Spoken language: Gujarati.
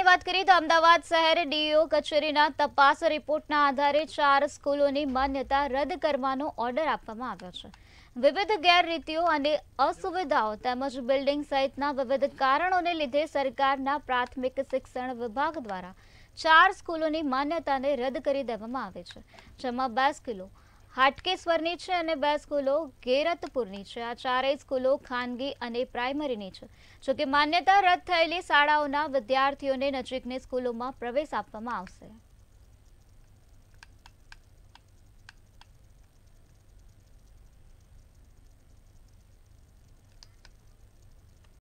અમદાવાદની વાત કરીએ તો અમદાવાદ શહેર ડીઓ કચેરીના તપાસ રિપોર્ટના આધારે ચાર સ્કૂલોની માન્યતા રદ કરવાનો ઓર્ડર આપવામાં આવ્યો છે વિવિધ ગેરરીતિઓ અને અસુવિધાઓ તેમજ બિલ્ડિંગ સહિતના વિવિધ કારણોને લીધે સરકારના પ્રાથમિક શિક્ષણ વિભાગ દ્વારા ચાર સ્કૂલોની માન્યતાને રદ કરી દેવામાં આવી છે જેમાં બે સ્કૂલો હાટકેશ્વરની છે અને બે સ્કૂલો ગેરતપુરની છે આ ચારેય સ્કૂલો ખાનગી અને પ્રાઇમરીની છે જોકે માન્યતા રદ થયેલી શાળાઓના વિદ્યાર્થીઓને નજીકની સ્કૂલોમાં પ્રવેશ આપવામાં આવશે